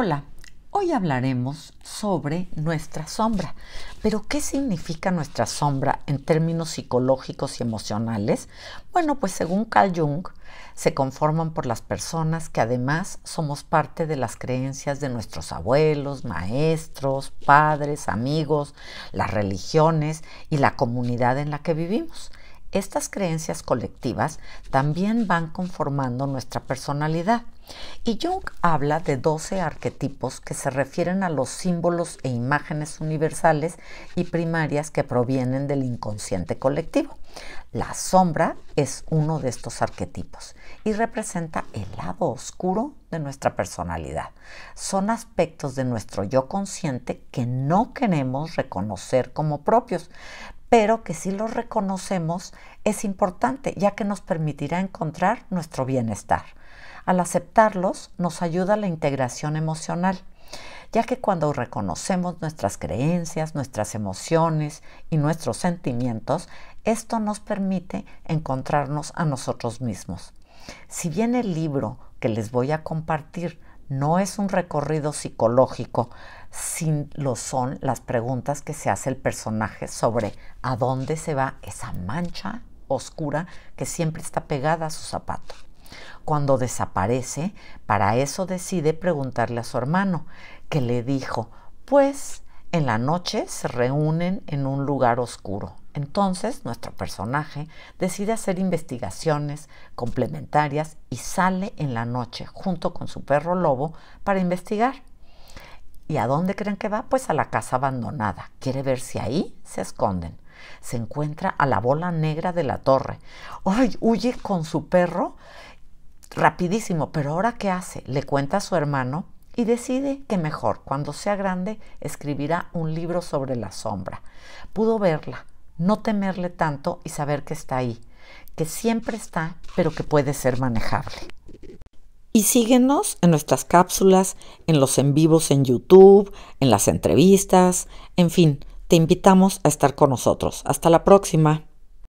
Hola, hoy hablaremos sobre nuestra sombra. Pero, ¿qué significa nuestra sombra en términos psicológicos y emocionales? Bueno, pues según Carl Jung, se conforman por las personas que además somos parte de las creencias de nuestros abuelos, maestros, padres, amigos, las religiones y la comunidad en la que vivimos. Estas creencias colectivas también van conformando nuestra personalidad. Y Jung habla de 12 arquetipos que se refieren a los símbolos e imágenes universales y primarias que provienen del inconsciente colectivo. La sombra es uno de estos arquetipos y representa el lado oscuro de nuestra personalidad. Son aspectos de nuestro yo consciente que no queremos reconocer como propios, pero que si los reconocemos es importante, ya que nos permitirá encontrar nuestro bienestar. Al aceptarlos nos ayuda la integración emocional, ya que cuando reconocemos nuestras creencias, nuestras emociones y nuestros sentimientos, esto nos permite encontrarnos a nosotros mismos. Si bien el libro que les voy a compartir no es un recorrido psicológico, sino lo son las preguntas que se hace el personaje sobre a dónde se va esa mancha oscura que siempre está pegada a su zapato. Cuando desaparece, para eso decide preguntarle a su hermano, que le dijo, pues en la noche se reúnen en un lugar oscuro. Entonces, nuestro personaje decide hacer investigaciones complementarias y sale en la noche junto con su perro lobo para investigar. ¿Y a dónde creen que va? Pues a la casa abandonada. Quiere ver si ahí se esconden. Se encuentra a la bola negra de la torre. ¡Ay! Huye con su perro rapidísimo. Pero ahora, ¿qué hace? Le cuenta a su hermano y decide que mejor, cuando sea grande, escribirá un libro sobre la sombra. Pudo verla, no temerle tanto y saber que está ahí, que siempre está, pero que puede ser manejable. Y síguenos en nuestras cápsulas, en los en vivos en YouTube, en las entrevistas, en fin, te invitamos a estar con nosotros. Hasta la próxima.